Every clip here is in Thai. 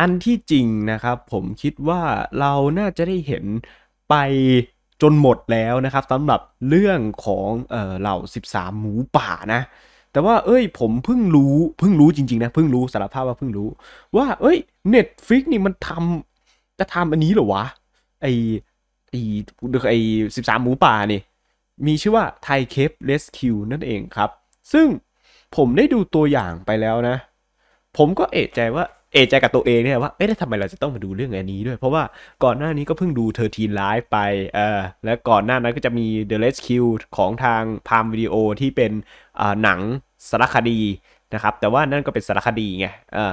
อันที่จริงนะครับ ผมคิดว่าเราน่าจะได้เห็นไปจนหมดแล้วนะครับสำหรับเรื่องของเอ่อเหล่า13 หมูป่านะ แต่ว่าเอ้ยผมเพิ่งรู้เพิ่งรู้จริงๆ นะเพิ่งรู้สารภาพว่าเพิ่งรู้ ว่าเอ้ย Netflix นี่มันทำจะทำอันนี้เหรอวะไอไอไอสิบสามหมูป่านี่มีชื่อว่าไทเคปเ e สคิวนั่นเองครับ ซึ่งผมได้ดูตัวอย่างไปแล้วนะ ผมก็เอะใจว่าเอใจกับตัวเองเนี่ยว่าเอ๊ะทำไมเราจะต้องมาดูเรื่องอันนี้ด้วย เพราะว่าก่อนหน้านี้ก็เพิ่งดูเธอทีนไลฟ์ไปเออแล้วก่อนหน้านั้นก็จะมี The l e s Kill ของทางพามวิดีโอที่เป็นหนังสารคดีนะครับ แต่ว่านั่นก็เป็นสารคดีไงเออ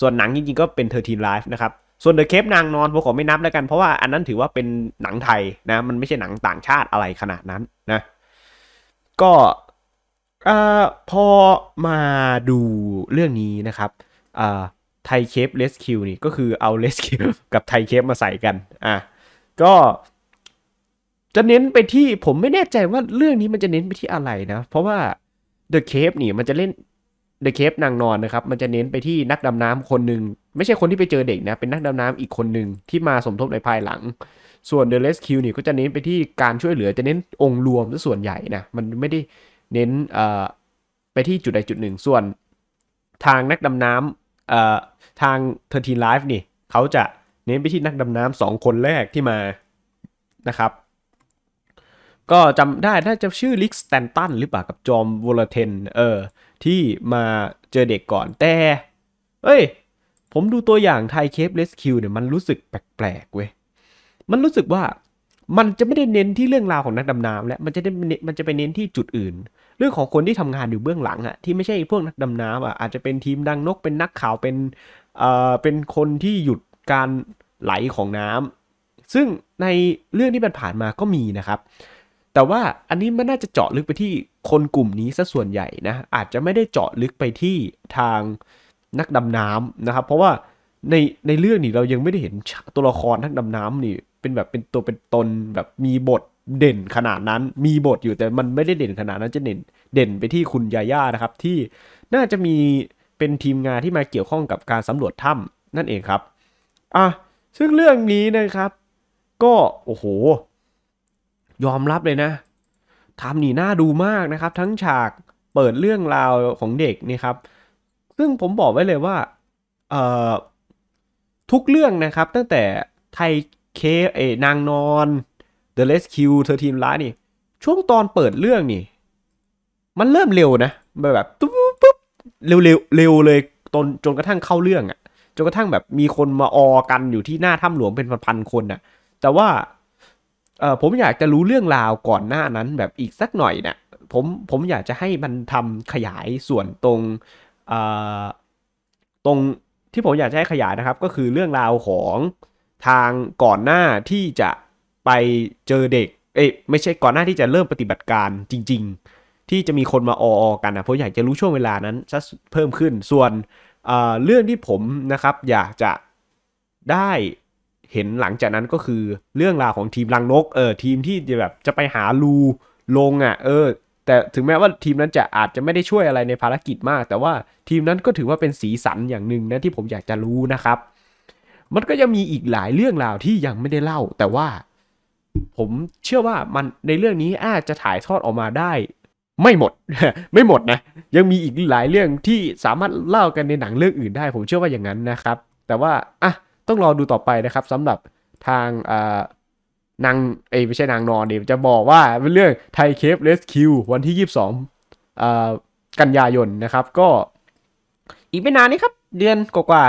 ส่วนหนังจริงๆก็เป็นเธอทีนไลฟ์นะครับส่วนเดอะเคปนางนอนพผมขอไม่นับแล้วกันเพราะว่าอันนั้นถือว่าเป็นหนังไทยนะ มันไม่ใช่หนังต่างชาติอะไรขนาดนั้นนะก็อพอมาดูเรื่องนี้นะครับไทเคฟเลสคิวนี่ก็คือเอาเลสคิวกับไทเคฟมาใส่กัน อ่ะ ก็จะเน้นไปที่ผมไม่แน่ใจว่าเรื่องนี้มันจะเน้นไปที่อะไรนะ เพราะว่าเดอะเคปนี่มันจะเล่นเดอะเคปนางนอน นะครับ มันจะเน้นไปที่นักดำน้ำคนหนึ่งไม่ใช่คนที่ไปเจอเด็กนะ เป็นนักดำน้ำอีกคนหนึ่งที่มาสมทบในภายหลัง ส่วน The Rescue นี่ก็จะเน้นไปที่การช่วยเหลือจะเน้นองค์รวมซะส่วนใหญ่นะ มันไม่ได้เน้นไปที่จุดใดจุดหนึ่ง ส่วน ทางนักดำน้ำทางเทอร์ทีนไลฟ์นี่เขาจะเน้นไปที่นักดำน้ำสองคนแรกที่มานะครับ ก็จำได้น่าจะชื่อลิกสแตนตันหรือเปล่ากับจอมวอลเทนเออที่มาเจอเด็กก่อนแต่เอ้ยผมดูตัวอย่างไทยเคปเลสคิวเนี่ยมันรู้สึกแปลกๆเว้ยมันรู้สึกว่ามันจะไม่ได้เน้นที่เรื่องราวของนักดำน้ำและมันจะได้มันจะไปเน้นที่จุดอื่น เรื่องของคนที่ทำงานอยู่เบื้องหลังอะที่ไม่ใช่พวกนักดำน้ำอะอาจจะเป็นทีมดังนกเป็นนักข่าวเป็นเอ่อเป็นคนที่หยุดการไหลของน้ำ ซึ่งในเรื่องที่ผ่านมาก็มีนะครับ แต่ว่าอันนี้มันน่าจะเจาะลึกไปที่คนกลุ่มนี้ซะส่วนใหญ่นะอาจจะไม่ได้เจาะลึกไปที่ทางนักดำน้ำนะครับ เพราะว่าในในเรื่องนี้เรายังไม่ได้เห็นตัวละครนักดำน้ำนี่เป็นแบบเป็นตัวเป็นตนแบบมีบทเด่นขนาดนั้น มีบทอยู่แต่มันไม่ได้เด่นขนาดนั้นจะเด่นเด่นไปที่คุณยาย่านะครับ ที่น่าจะมีเป็นทีมงานที่มาเกี่ยวข้องกับการสำรวจถ้ำนั่นเองครับอ่ะซึ่งเรื่องนี้นะครับ ก็โอ้โห ยอมรับเลยนะทำนี่น่าดูมากนะครับ ทั้งฉากเปิดเรื่องราวของเด็กนี่ครับ ซึ่งผมบอกไว้เลยว่าเอ่อทุกเรื่องนะครับ ตั้งแต่ไทเคเอนางนอน The Rescue เธอทีมร้ายนี่ช่วงตอนเปิดเรื่องนี่ มันเริ่มเร็วนะแบบตุ๊บปุ๊บเร็วเร็วเร็วเลยจนจนกระทั่งเข้าเรื่องอะจนกระทั่งแบบมีคนมาออกันอยู่ที่หน้าถ้ำหลวงเป็นพันๆคนนะแต่ว่าเออผมอยากจะรู้เรื่องราวก่อนหน้านั้นแบบอีกสักหน่อยเนะี่ยผมผมอยากจะให้มันทำขยายส่วนตรงตรงที่ผมอยากจะให้ขยายนะครับ ก็คือเรื่องราวของทางก่อนหน้าที่จะไปเจอเด็ก เอ๊ะไม่ใช่ก่อนหน้าที่จะเริ่มปฏิบัติการจริง ๆ ที่จะมีคนมาออกันนะเพราะอยากจะรู้ช่วงเวลานั้นเพิ่มขึ้นส่วนเเรื่องที่ผมนะครับ อยากจะได้เห็นหลังจากนั้นก็คือเรื่องราวของทีมลังนกเออทีมที่จะแบบจะไปหาลูลงอะ่ะ เออ แต่ถึงแม้ว่าทีมนั้นจะอาจจะไม่ได้ช่วยอะไรในภารกิจมาก แต่ว่าทีมนั้นก็ถือว่าเป็นสีสันอย่างหนึ่งนะที่ผมอยากจะรู้นะครับมันก็ยังมีอีกหลายเรื่องราวที่ยังไม่ได้เล่า แต่ว่าผมเชื่อว่ามันในเรื่องนี้อาจจะถ่ายทอดออกมาได้ไม่หมดไม่หมดนะ ยังมีอีกหลายเรื่องที่สามารถเล่ากันในหนังเรื่องอื่นได้ ผมเชื่อว่าอย่างนั้นนะครับ แต่ว่าอ่ะต้องรอดูต่อไปนะครับสำหรับทางอ่านางเอไม่ใช่นางนอนเดี๋ยวจะบอกว่าเป็นเรื่องไทยเคฟเรสคิววันที่ 22อ่ากันยายนนะครับ ก็ อีกไม่นานนี้ครับ เดือนกว่า